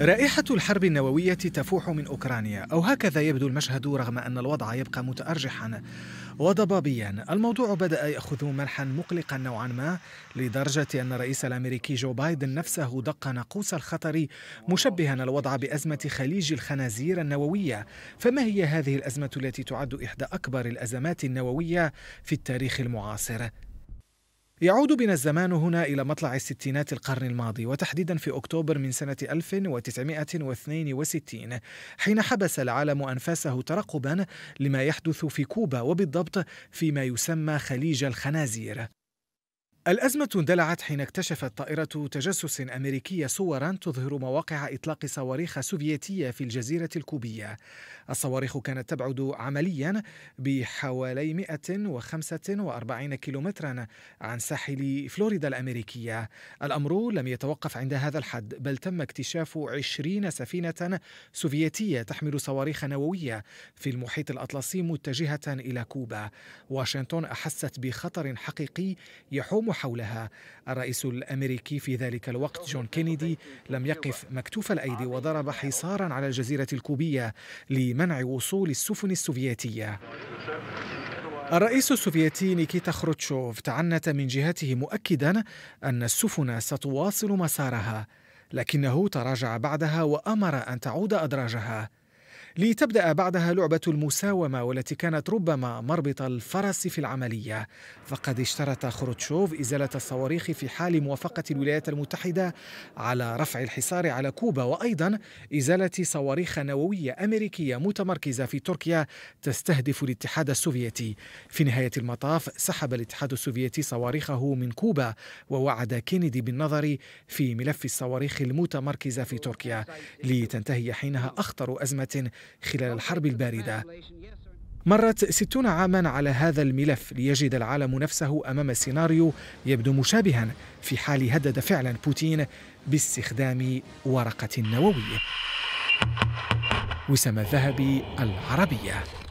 رائحة الحرب النووية تفوح من أوكرانيا أو هكذا يبدو المشهد رغم أن الوضع يبقى متأرجحا وضبابيا الموضوع بدأ يأخذ منحا مقلقا نوعا ما لدرجة أن الرئيس الأمريكي جو بايدن نفسه دق ناقوس الخطر مشبها الوضع بأزمة خليج الخنازير النووية فما هي هذه الأزمة التي تعد إحدى أكبر الأزمات النووية في التاريخ المعاصر يعود بنا الزمان هنا إلى مطلع الستينات القرن الماضي وتحديدا في أكتوبر من سنة 1962 حين حبس العالم أنفاسه ترقبا لما يحدث في كوبا وبالضبط فيما يسمى خليج الخنازير الأزمة اندلعت حين اكتشفت طائرة تجسس أمريكية صورا تظهر مواقع إطلاق صواريخ سوفيتية في الجزيرة الكوبية الصواريخ كانت تبعد عمليا بحوالي 145 كيلومترا عن ساحل فلوريدا الأمريكية الأمر لم يتوقف عند هذا الحد بل تم اكتشاف 20 سفينة سوفيتية تحمل صواريخ نووية في المحيط الأطلسي متجهة إلى كوبا واشنطن أحست بخطر حقيقي يحوم وحولها الرئيس الأمريكي في ذلك الوقت جون كينيدي لم يقف مكتوف الأيدي وضرب حصارا على الجزيرة الكوبية لمنع وصول السفن السوفيتية الرئيس السوفيتي نيكيتا خروتشوف تعنت من جهته مؤكدا أن السفن ستواصل مسارها لكنه تراجع بعدها وأمر أن تعود أدراجها لتبدأ بعدها لعبة المساومة والتي كانت ربما مربط الفرس في العملية فقد اشترط خروتشوف إزالة الصواريخ في حال موافقة الولايات المتحدة على رفع الحصار على كوبا وأيضا إزالة صواريخ نووية أمريكية متمركزة في تركيا تستهدف الاتحاد السوفيتي في نهاية المطاف سحب الاتحاد السوفيتي صواريخه من كوبا ووعد كينيدي بالنظر في ملف الصواريخ المتمركزة في تركيا لتنتهي حينها أخطر أزمة خلال الحرب البارده مرت ستون عاما على هذا الملف ليجد العالم نفسه أمام سيناريو يبدو مشابها في حال هدد فعلا بوتين باستخدام ورقة نووية وسام الذهبي العربيه